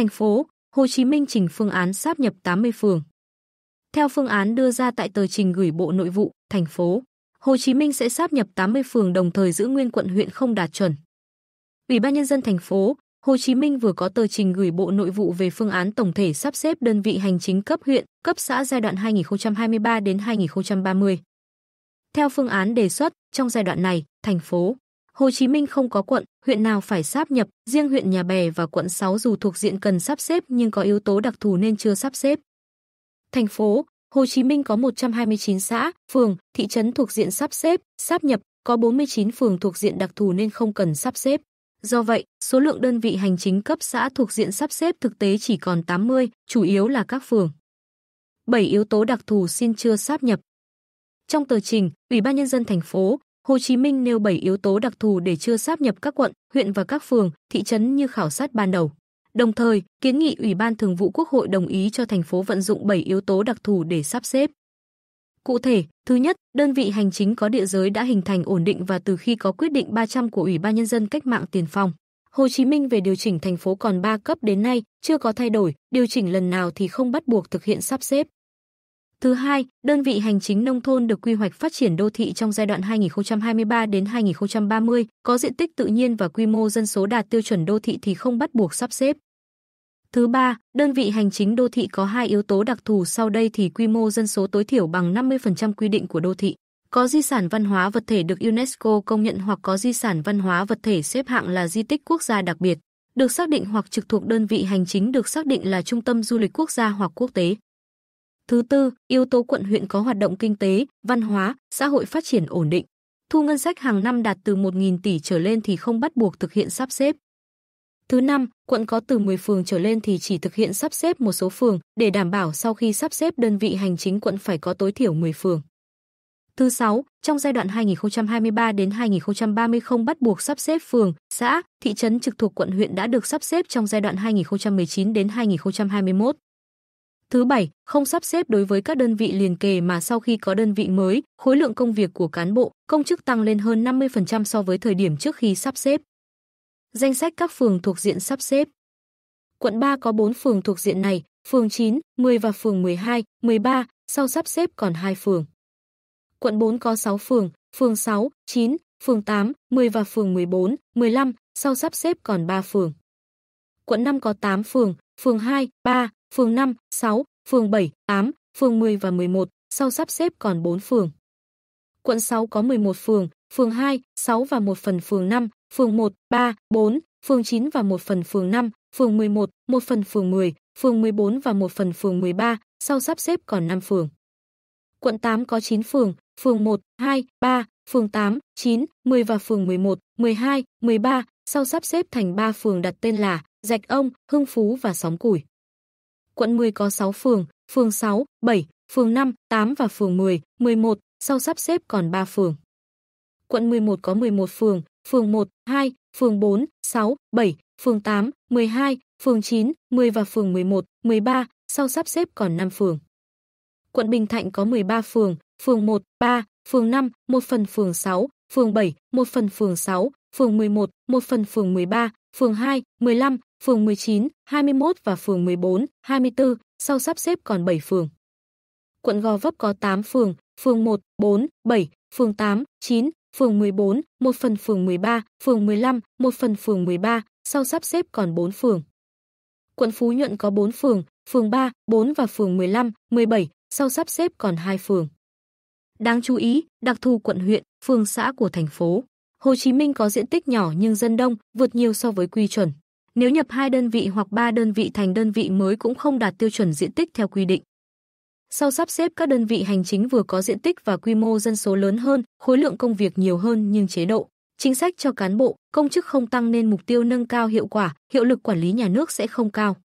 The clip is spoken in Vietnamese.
Thành phố Hồ Chí Minh trình phương án sáp nhập 80 phường. Theo phương án đưa ra tại tờ trình gửi Bộ Nội vụ, thành phố Hồ Chí Minh sẽ sáp nhập 80 phường đồng thời giữ nguyên quận huyện không đạt chuẩn. Ủy ban nhân dân thành phố Hồ Chí Minh vừa có tờ trình gửi Bộ Nội vụ về phương án tổng thể sắp xếp đơn vị hành chính cấp huyện, cấp xã giai đoạn 2023 đến 2030. Theo phương án đề xuất, trong giai đoạn này, thành phố Hồ Chí Minh không có quận, huyện nào phải sáp nhập, riêng huyện Nhà Bè và quận 6 dù thuộc diện cần sắp xếp nhưng có yếu tố đặc thù nên chưa sắp xếp. Thành phố, Hồ Chí Minh có 129 xã, phường, thị trấn thuộc diện sắp xếp, sáp nhập, có 49 phường thuộc diện đặc thù nên không cần sắp xếp. Do vậy, số lượng đơn vị hành chính cấp xã thuộc diện sắp xếp thực tế chỉ còn 80, chủ yếu là các phường. 7 yếu tố đặc thù xin chưa sáp nhập. Trong tờ trình, Ủy ban nhân dân thành phố, Hồ Chí Minh nêu 7 yếu tố đặc thù để chưa sáp nhập các quận, huyện và các phường, thị trấn như khảo sát ban đầu. Đồng thời, kiến nghị Ủy ban Thường vụ Quốc hội đồng ý cho thành phố vận dụng 7 yếu tố đặc thù để sắp xếp. Cụ thể, thứ nhất, đơn vị hành chính có địa giới đã hình thành ổn định và từ khi có quyết định 300 của Ủy ban nhân dân Cách mạng Tiền phong, Hồ Chí Minh về điều chỉnh thành phố còn 3 cấp đến nay chưa có thay đổi, điều chỉnh lần nào thì không bắt buộc thực hiện sắp xếp. Thứ hai, đơn vị hành chính nông thôn được quy hoạch phát triển đô thị trong giai đoạn 2023 đến 2030, có diện tích tự nhiên và quy mô dân số đạt tiêu chuẩn đô thị thì không bắt buộc sắp xếp. Thứ ba, đơn vị hành chính đô thị có hai yếu tố đặc thù sau đây thì quy mô dân số tối thiểu bằng 50% quy định của đô thị, có di sản văn hóa vật thể được UNESCO công nhận hoặc có di sản văn hóa vật thể xếp hạng là di tích quốc gia đặc biệt, được xác định hoặc trực thuộc đơn vị hành chính được xác định là trung tâm du lịch quốc gia hoặc quốc tế. Thứ tư, yếu tố quận huyện có hoạt động kinh tế, văn hóa, xã hội phát triển ổn định. Thu ngân sách hàng năm đạt từ 1.000 tỷ trở lên thì không bắt buộc thực hiện sắp xếp. Thứ năm, quận có từ 10 phường trở lên thì chỉ thực hiện sắp xếp một số phường để đảm bảo sau khi sắp xếp đơn vị hành chính quận phải có tối thiểu 10 phường. Thứ sáu, trong giai đoạn 2023 đến 2030 không bắt buộc sắp xếp phường, xã, thị trấn trực thuộc quận huyện đã được sắp xếp trong giai đoạn 2019 đến 2021. Thứ bảy, không sắp xếp đối với các đơn vị liền kề mà sau khi có đơn vị mới, khối lượng công việc của cán bộ, công chức tăng lên hơn 50% so với thời điểm trước khi sắp xếp. Danh sách các phường thuộc diện sắp xếp. Quận 3 có 4 phường thuộc diện này, phường 9, 10 và phường 12, 13, sau sắp xếp còn 2 phường. Quận 4 có 6 phường, phường 6, 9, phường 8, 10 và phường 14, 15, sau sắp xếp còn 3 phường. Quận 5 có 8 phường, phường 2, 3, phường 5, 6, phường 7, 8, phường 10 và 11, sau sắp xếp còn 4 phường. Quận 6 có 11 phường, phường 2, 6 và 1 phần phường 5, phường 1, 3, 4, phường 9 và 1 phần phường 5, phường 11, 1 phần phường 10, phường 14 và 1 phần phường 13, sau sắp xếp còn 5 phường. Quận 8 có 9 phường, phường 1, 2, 3, phường 8, 9, 10 và phường 11, 12, 13, sau sắp xếp thành 3 phường đặt tên là Dạch Ông, Hưng Phú và Sóng Củi. Quận 10 có 6 phường, phường 6, 7, phường 5, 8 và phường 10, 11, sau sắp xếp còn 3 phường. Quận 11 có 11 phường, phường 1, 2, phường 4, 6, 7, phường 8, 12, phường 9, 10 và phường 11, 13, sau sắp xếp còn 5 phường. Quận Bình Thạnh có 13 phường, phường 1, 3, phường 5, 1 phần phường 6, phường 7, 1 phần phường 6, phường 11, 1 phần phường 13, phường 2, 15, phường 19, 21 và phường 14, 24, sau sắp xếp còn 7 phường. Quận Gò Vấp có 8 phường, phường 1, 4, 7, phường 8, 9, phường 14, một phần phường 13, phường 15, một phần phường 13, sau sắp xếp còn 4 phường. Quận Phú Nhuận có 4 phường, phường 3, 4 và phường 15, 17, sau sắp xếp còn 2 phường. Đáng chú ý, đặc thù quận huyện, phường xã của thành phố. Hồ Chí Minh có diện tích nhỏ nhưng dân đông, vượt nhiều so với quy chuẩn. Nếu nhập hai đơn vị hoặc ba đơn vị thành đơn vị mới cũng không đạt tiêu chuẩn diện tích theo quy định. Sau sắp xếp các đơn vị hành chính vừa có diện tích và quy mô dân số lớn hơn, khối lượng công việc nhiều hơn nhưng chế độ, chính sách cho cán bộ, công chức không tăng nên mục tiêu nâng cao hiệu quả, hiệu lực quản lý nhà nước sẽ không cao.